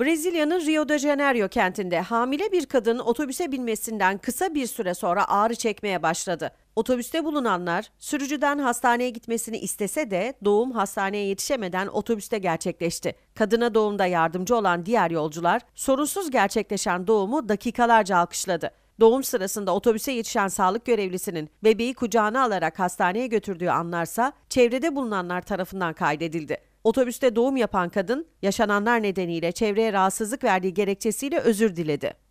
Brezilya'nın Rio de Janeiro kentinde hamile bir kadın otobüse binmesinden kısa bir süre sonra ağrı çekmeye başladı. Otobüste bulunanlar sürücüden hastaneye gitmesini istese de doğum hastaneye yetişemeden otobüste gerçekleşti. Kadına doğumda yardımcı olan diğer yolcular sorunsuz gerçekleşen doğumu dakikalarca alkışladı. Doğum sırasında otobüse yetişen sağlık görevlisinin bebeği kucağına alarak hastaneye götürdüğü anlarsa çevrede bulunanlar tarafından kaydedildi. Otobüste doğum yapan kadın yaşananlar nedeniyle çevreye rahatsızlık verdiği gerekçesiyle özür diledi.